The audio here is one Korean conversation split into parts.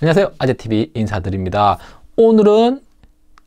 안녕하세요. 아재TV 인사드립니다. 오늘은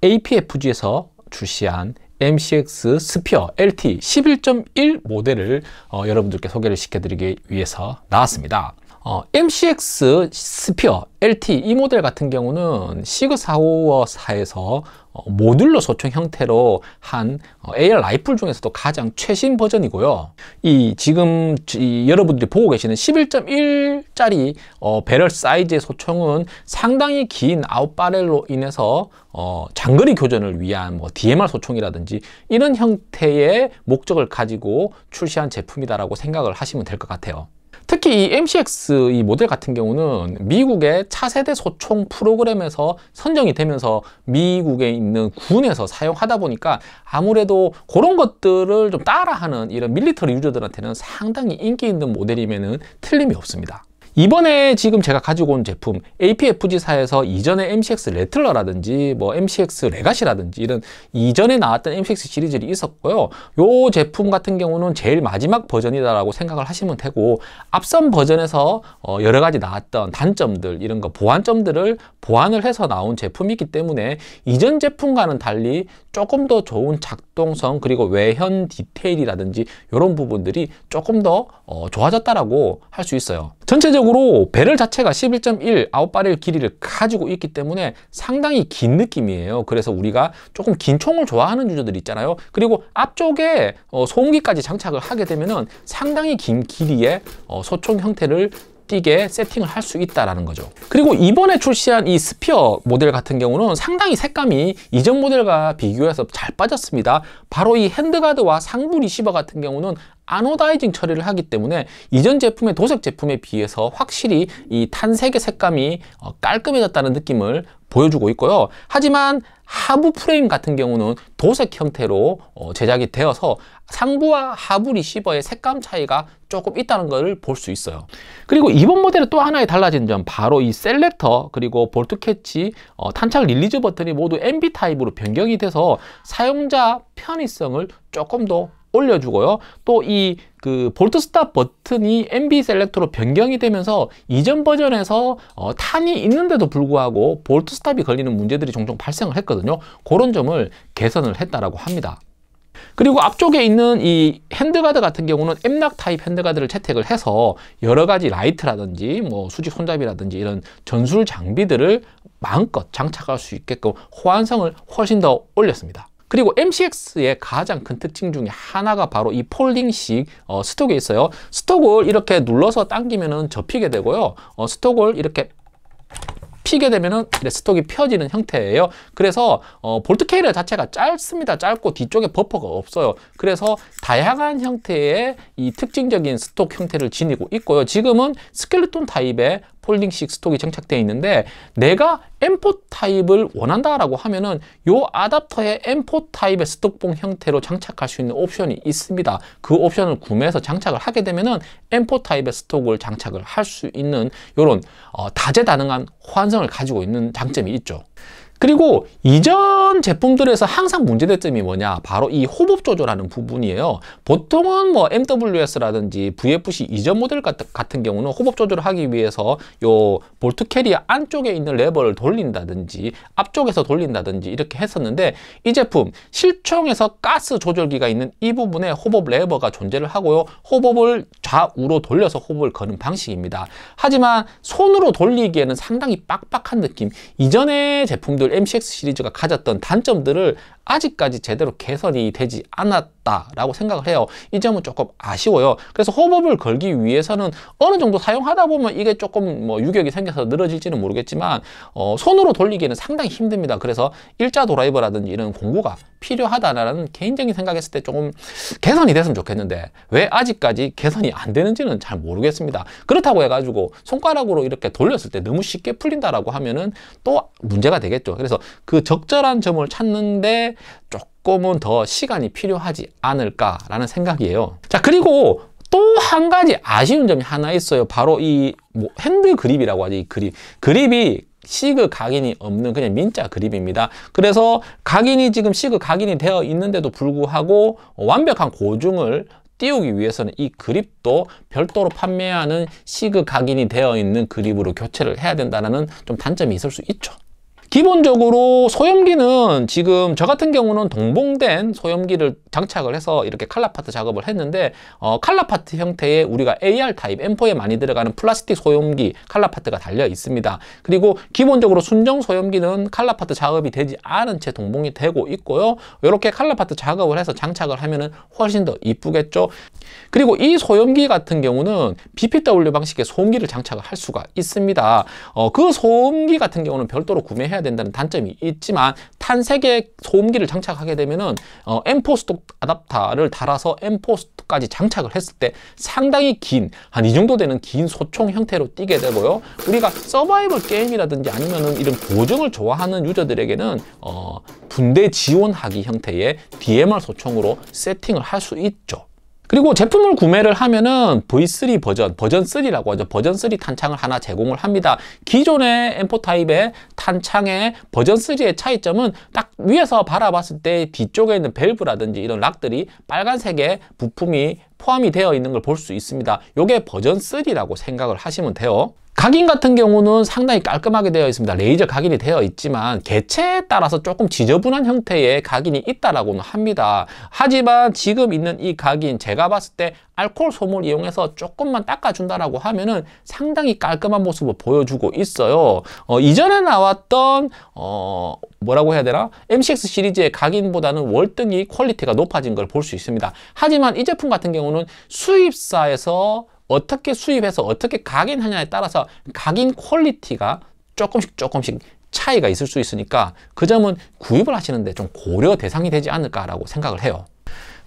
APFG에서 출시한 MCX 스피어 LT 11.1 모델을 어, 여러분들께 소개를 시켜드리기 위해서 나왔습니다. 어, MCX 스피어 LT 이 모델 같은 경우는 시그 사우어사에서 어, 모듈러 소총 형태로 한 어, AR 라이플 중에서도 가장 최신 버전이고요. 이 지금 이, 여러분들이 보고 계시는 11.1짜리 어, 배럴 사이즈의 소총은 상당히 긴 아웃바렐로 인해서 어, 장거리 교전을 위한 뭐 DMR 소총이라든지 이런 형태의 목적을 가지고 출시한 제품이다라고 생각을 하시면 될 것 같아요. 특히 이 MCX 이 모델 같은 경우는 미국의 차세대 소총 프로그램에서 선정이 되면서 미국에 있는 군에서 사용하다 보니까 아무래도 그런 것들을 좀 따라하는 이런 밀리터리 유저들한테는 상당히 인기 있는 모델임에는 틀림이 없습니다. 이번에 지금 제가 가지고 온 제품 APFG사에서 이전에 MCX 레틀러라든지 뭐 MCX 레가시라든지 이런 이전에 나왔던 MCX 시리즈들이 있었고요. 요 제품 같은 경우는 제일 마지막 버전이다라고 생각을 하시면 되고 앞선 버전에서 어 여러 가지 나왔던 단점들 이런 거 보완점들을 보완을 해서 나온 제품이기 때문에 이전 제품과는 달리 조금 더 좋은 작동성 그리고 외현 디테일이라든지 이런 부분들이 조금 더어 좋아졌다라고 할 수 있어요. 전체적으로 배럴 자체가 11.1 아웃바렐 길이를 가지고 있기 때문에 상당히 긴 느낌이에요. 그래서 우리가 조금 긴 총을 좋아하는 유저들 있잖아요. 그리고 앞쪽에 어, 소음기까지 장착을 하게 되면 상당히 긴 길이의 어, 소총 형태를 띄게 세팅을 할 수 있다라는 거죠. 그리고 이번에 출시한 이 스피어 모델 같은 경우는 상당히 색감이 이전 모델과 비교해서 잘 빠졌습니다. 바로 이 핸드가드와 상부 리시버 같은 경우는 아노다이징 처리를 하기 때문에 이전 제품의 도색 제품에 비해서 확실히 이 탄색의 색감이 어, 깔끔해졌다는 느낌을 보여주고 있고요. 하지만 하부 프레임 같은 경우는 도색 형태로 어, 제작이 되어서 상부와 하부 리시버의 색감 차이가 조금 있다는 것을 볼 수 있어요. 그리고 이번 모델의 또 하나의 달라진 점 바로 이 셀렉터 그리고 볼트 캐치 어, 탄착 릴리즈 버튼이 모두 MB 타입으로 변경이 돼서 사용자 편의성을 조금 더 올려주고요. 또 이 그 볼트 스탑 버튼이 MB 셀렉터로 변경이 되면서 이전 버전에서 어, 탄이 있는데도 불구하고 볼트 스탑이 걸리는 문제들이 종종 발생을 했거든요. 그런 점을 개선을 했다라고 합니다. 그리고 앞쪽에 있는 이 핸드가드 같은 경우는 엠락 타입 핸드가드를 채택을 해서 여러 가지 라이트라든지 뭐 수직 손잡이라든지 이런 전술 장비들을 마음껏 장착할 수 있게끔 호환성을 훨씬 더 올렸습니다. 그리고 MCX의 가장 큰 특징 중에 하나가 바로 이 폴딩식 어, 스톡이 있어요. 스톡을 이렇게 눌러서 당기면 접히게 되고요. 어, 스톡을 이렇게 피게 되면은 스톡이 펴지는 형태예요. 그래서 어, 볼트 케이블 자체가 짧습니다. 짧고 뒤쪽에 버퍼가 없어요. 그래서 다양한 형태의 이 특징적인 스톡 형태를 지니고 있고요. 지금은 스켈레톤 타입의 폴딩식 스톡이 장착되어 있는데 내가 M4 타입을 원한다라고 하면은 요 아답터에 M4 타입의 스톡봉 형태로 장착할 수 있는 옵션이 있습니다. 그 옵션을 구매해서 장착을 하게 되면은 M4 타입의 스톡을 장착을 할 수 있는 요런 어, 다재다능한 호환성을 가지고 있는 장점이 있죠. 그리고 이전 제품들에서 항상 문제될 점이 뭐냐 바로 이호법 조절하는 부분이에요 보통은 뭐 MWS라든지 VFC 이전 모델 같은 경우는 호법 조절을 하기 위해서 요 볼트 캐리어 안쪽에 있는 레버를 돌린다든지 앞쪽에서 돌린다든지 이렇게 했었는데 이 제품 실총에서 가스 조절기가 있는 이 부분에 호법 레버가 존재를 하고요 호법을 좌우로 돌려서 호흡을 거는 방식입니다 하지만 손으로 돌리기에는 상당히 빡빡한 느낌 이전의 제품들 MCX 시리즈가 가졌던 단점들을 아직까지 제대로 개선이 되지 않았다라고 생각을 해요. 이 점은 조금 아쉬워요. 그래서 호흡을 걸기 위해서는 어느 정도 사용하다 보면 이게 조금 뭐 유격이 생겨서 늘어질지는 모르겠지만 어, 손으로 돌리기에는 상당히 힘듭니다. 그래서 일자 드라이버라든지 이런 공구가 필요하다라는 개인적인 생각했을 때 조금 개선이 됐으면 좋겠는데 왜 아직까지 개선이 안 되는지는 잘 모르겠습니다. 그렇다고 해가지고 손가락으로 이렇게 돌렸을 때 너무 쉽게 풀린다라고 하면은 또 문제가 되겠죠. 그래서 그 적절한 점을 찾는데 조금은 더 시간이 필요하지 않을까라는 생각이에요. 자, 그리고 또 한 가지 아쉬운 점이 하나 있어요. 바로 이뭐 핸드 그립이라고 하지이 그립. 그립이 시그 각인이 없는 그냥 민자 그립입니다. 그래서 각인이 지금 시그 각인이 되어 있는데도 불구하고 완벽한 고중을 띄우기 위해서는 이 그립도 별도로 판매하는 시그 각인이 되어 있는 그립으로 교체를 해야 된다는 좀 단점이 있을 수 있죠. 기본적으로 소염기는 지금 저 같은 경우는 동봉된 소염기를 장착을 해서 이렇게 칼라파트 작업을 했는데 어, 칼라파트 형태의 우리가 AR 타입 M4에 많이 들어가는 플라스틱 소염기 칼라파트가 달려 있습니다. 그리고 기본적으로 순정 소염기는 칼라파트 작업이 되지 않은 채 동봉이 되고 있고요. 이렇게 칼라파트 작업을 해서 장착을 하면 훨씬 더 이쁘겠죠. 그리고 이 소염기 같은 경우는 BPW 방식의 소음기를 장착을 할 수가 있습니다. 어, 그 소음기 같은 경우는 별도로 구매해야 해야 된다는 단점이 있지만 탄색개 소음기를 장착하게 되면은 어, M4 스톡 아답터를 달아서 엠포 스톡까지 장착을 했을 때 상당히 긴 한 이 정도 되는 긴 소총 형태로 뛰게 되고요. 우리가 서바이벌 게임이라든지 아니면은 이런 보증을 좋아하는 유저들에게는 어, 분대 지원하기 형태의 DMR 소총으로 세팅을 할 수 있죠. 그리고 제품을 구매를 하면은 V3 버전, 버전 3라고 하죠. 버전 3 탄창을 하나 제공을 합니다. 기존의 M4 타입의 탄창의 버전 3의 차이점은 딱 위에서 바라봤을 때 뒤쪽에 있는 밸브라든지 이런 락들이 빨간색의 부품이 포함이 되어 있는 걸 볼 수 있습니다. 요게 버전 3라고 생각을 하시면 돼요. 각인 같은 경우는 상당히 깔끔하게 되어 있습니다. 레이저 각인이 되어 있지만 개체에 따라서 조금 지저분한 형태의 각인이 있다라고는 합니다. 하지만 지금 있는 이 각인 제가 봤을 때 알코올 솜을 이용해서 조금만 닦아준다라고 하면은 상당히 깔끔한 모습을 보여주고 있어요. 어, 이전에 나왔던 어, 뭐라고 해야 되나? MCX 시리즈의 각인보다는 월등히 퀄리티가 높아진 걸 볼 수 있습니다. 하지만 이 제품 같은 경우는 수입사에서 어떻게 수입해서 어떻게 각인하냐에 따라서 각인 퀄리티가 조금씩 조금씩 차이가 있을 수 있으니까 그 점은 구입을 하시는데 좀 고려 대상이 되지 않을까라고 생각을 해요.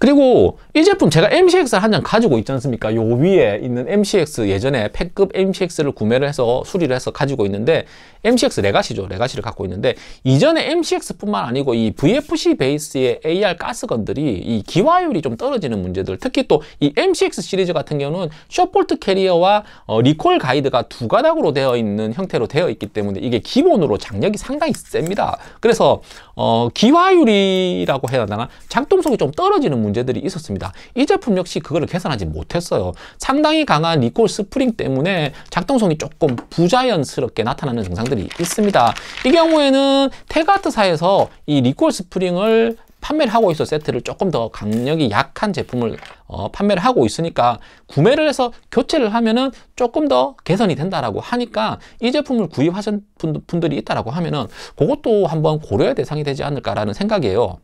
그리고 이 제품 제가 MCX 한장 가지고 있지 않습니까? 요 위에 있는 MCX 예전에 팩급 MCX를 구매를 해서 수리를 해서 가지고 있는데 MCX 레가시죠. 네 레가시를 네 갖고 있는데 이전에 MCX뿐만 아니고 이 VFC 베이스의 AR 가스건들이 이 기화율이 좀 떨어지는 문제들 특히 또 이 MCX 시리즈 같은 경우는 쇼폴트 캐리어와 어, 리콜 가이드가 두 가닥으로 되어 있는 형태로 되어 있기 때문에 이게 기본으로 장력이 상당히 셉니다. 그래서 어, 기화율이라고 해야 되나 작동성이 좀 떨어지는 문제들이 있었습니다. 이 제품 역시 그거를 계산하지 못했어요. 상당히 강한 리콜 스프링 때문에 작동성이 조금 부자연스럽게 나타나는 증상들이 있습니다. 이 경우에는 테가트사에서 이 리콜 스프링을 판매를 하고 있어 세트를 조금 더 강력이 약한 제품을 어, 판매를 하고 있으니까 구매를 해서 교체를 하면은 조금 더 개선이 된다라고 하니까 이 제품을 구입하신 분들이 있다라고 하면은 그것도 한번 고려의 대상이 되지 않을까라는 생각이에요.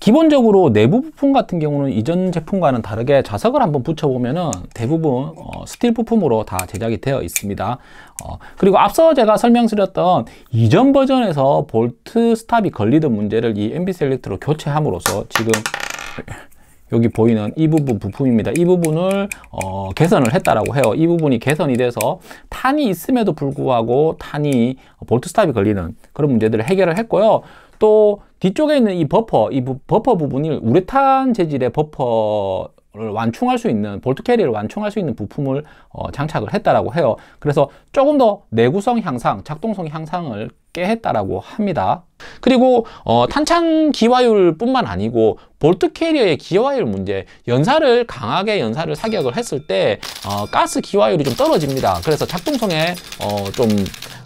기본적으로 내부 부품 같은 경우는 이전 제품과는 다르게 자석을 한번 붙여보면은 대부분 어, 스틸 부품으로 다 제작이 되어 있습니다. 어, 그리고 앞서 제가 설명드렸던 이전 버전에서 볼트 스탑이 걸리던 문제를 이 MB 셀렉트로 교체함으로써 지금 여기 보이는 이 부분 부품입니다. 이 부분을 어, 개선을 했다라고 해요. 이 부분이 개선이 돼서 탄이 있음에도 불구하고 탄이 볼트 스탑이 걸리는 그런 문제들을 해결을 했고요. 또 뒤쪽에 있는 이 버퍼, 이 버퍼 부분이 우레탄 재질의 버퍼를 완충할 수 있는 볼트 캐리를 완충할 수 있는 부품을 어, 장착을 했다라고 해요. 그래서 조금 더 내구성 향상, 작동성 향상을 꽤 했다라고 합니다. 그리고 어, 탄창 기화율뿐만 아니고 볼트 캐리어의 기화율 문제 연사를 강하게 연사를 사격을 했을 때 어, 가스 기화율이 좀 떨어집니다 그래서 작동성에 어, 좀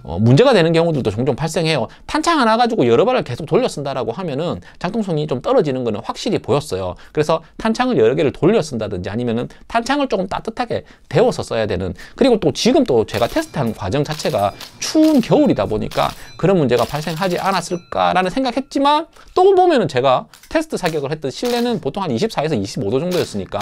어, 문제가 되는 경우들도 종종 발생해요. 탄창 하나 가지고 여러 발을 계속 돌려 쓴다라고 하면은 장동성이 좀 떨어지는 거는 확실히 보였어요. 그래서 탄창을 여러 개를 돌려 쓴다든지 아니면은 탄창을 조금 따뜻하게 데워서 써야 되는 그리고 또 지금 또 제가 테스트하는 과정 자체가 추운 겨울이다 보니까 그런 문제가 발생하지 않았을까라는 생각했지만 또 보면은 제가 테스트 사격을 했던 실내는 보통 한 24에서 25도 정도였으니까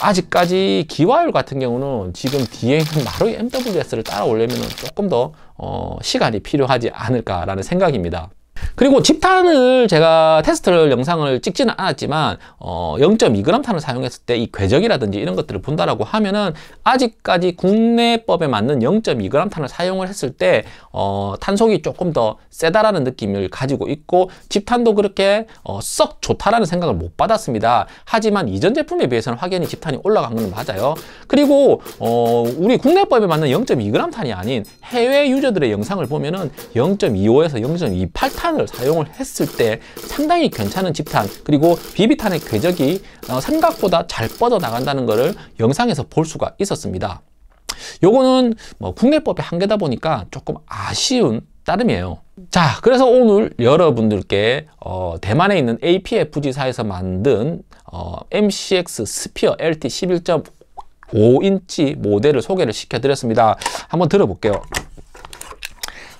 아직까지 기화율 같은 경우는 지금 뒤에 있는 마루이 MWS를 따라오려면 조금 더 어, 시간이 필요하지 않을까라는 생각입니다. 그리고 집탄을 제가 테스트를 영상을 찍지는 않았지만 어 0.2g 탄을 사용했을 때 이 궤적이라든지 이런 것들을 본다라고 하면은 아직까지 국내법에 맞는 0.2g 탄을 사용을 했을 때어 탄속이 조금 더 세다라는 느낌을 가지고 있고 집탄도 그렇게 어썩 좋다라는 생각을 못 받았습니다. 하지만 이전 제품에 비해서는 확연히 집탄이 올라간 건 맞아요. 그리고 어, 우리 국내법에 맞는 0.2g 탄이 아닌 해외 유저들의 영상을 보면은 0.25에서 0.28탄 집탄을 사용을 했을 때 상당히 괜찮은 집탄 그리고 비비탄의 궤적이 생각보다 어, 잘 뻗어나간다는 것을 영상에서 볼 수가 있었습니다. 요거는 뭐 국내법의 한계다 보니까 조금 아쉬운 따름이에요. 자, 그래서 오늘 여러분들께 어, 대만에 있는 APFG사에서 만든 어, MCX 스피어 LT 11.5인치 모델을 소개를 시켜드렸습니다. 한번 들어볼게요.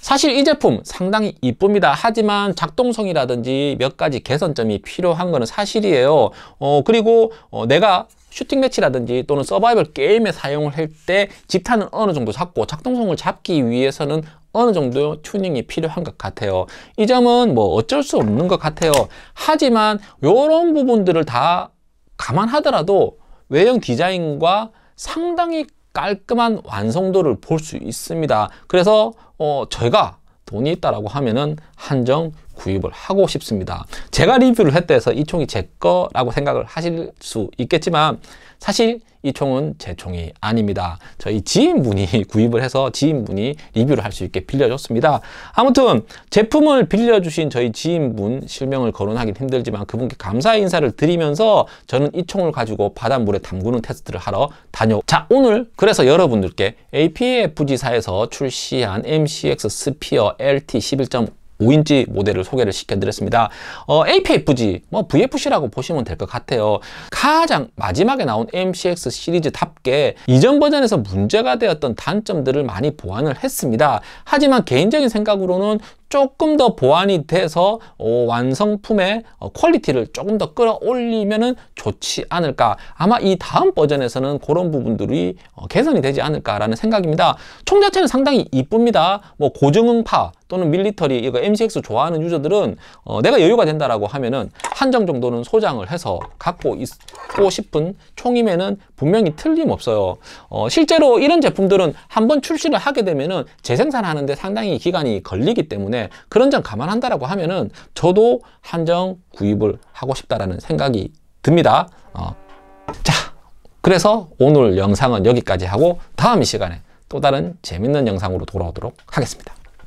사실 이 제품 상당히 이쁩니다. 하지만 작동성이라든지 몇 가지 개선점이 필요한 것은 사실이에요. 어, 그리고 어, 내가 슈팅 매치라든지 또는 서바이벌 게임에 사용을 할 때 집탄은 어느 정도 잡고 작동성을 잡기 위해서는 어느 정도 튜닝이 필요한 것 같아요. 이 점은 뭐 어쩔 수 없는 것 같아요. 하지만 이런 부분들을 다 감안하더라도 외형 디자인과 상당히 깔끔한 완성도를 볼 수 있습니다. 그래서 어, 제가 돈이 있다라고 하면은 한정 구입을 하고 싶습니다. 제가 리뷰를 했대서 이 총이 제 거라고 생각을 하실 수 있겠지만 사실 이 총은 제 총이 아닙니다. 저희 지인분이 구입을 해서 지인분이 리뷰를 할 수 있게 빌려줬습니다. 아무튼 제품을 빌려주신 저희 지인분 실명을 거론하긴 힘들지만 그분께 감사의 인사를 드리면서 저는 이 총을 가지고 바닷물에 담그는 테스트를 하러 다녀 자 오늘 그래서 여러분들께 APFG사에서 출시한 MCX 스피어 LT 11.5 5인치 모델을 소개를 시켜드렸습니다. 어, APFG, 뭐 VFC라고 보시면 될 것 같아요. 가장 마지막에 나온 MCX 시리즈답게 이전 버전에서 문제가 되었던 단점들을 많이 보완을 했습니다. 하지만 개인적인 생각으로는 조금 더 보완이 돼서 어, 완성품의 어, 퀄리티를 조금 더 끌어올리면 좋지 않을까 아마 이 다음 버전에서는 그런 부분들이 어, 개선이 되지 않을까라는 생각입니다 총 자체는 상당히 이쁩니다 뭐 고정응파 또는 밀리터리 이거 MCX 좋아하는 유저들은 어, 내가 여유가 된다라고 하면은 한정 정도는 소장을 해서 갖고 있고 싶은 총임에는 분명히 틀림없어요. 어, 실제로 이런 제품들은 한번 출시를 하게 되면은 재생산하는데 상당히 기간이 걸리기 때문에 그런 점 감안한다라고 하면은 저도 한정 구입을 하고 싶다라는 생각이 듭니다. 어. 자, 그래서 오늘 영상은 여기까지 하고 다음 시간에 또 다른 재밌는 영상으로 돌아오도록 하겠습니다.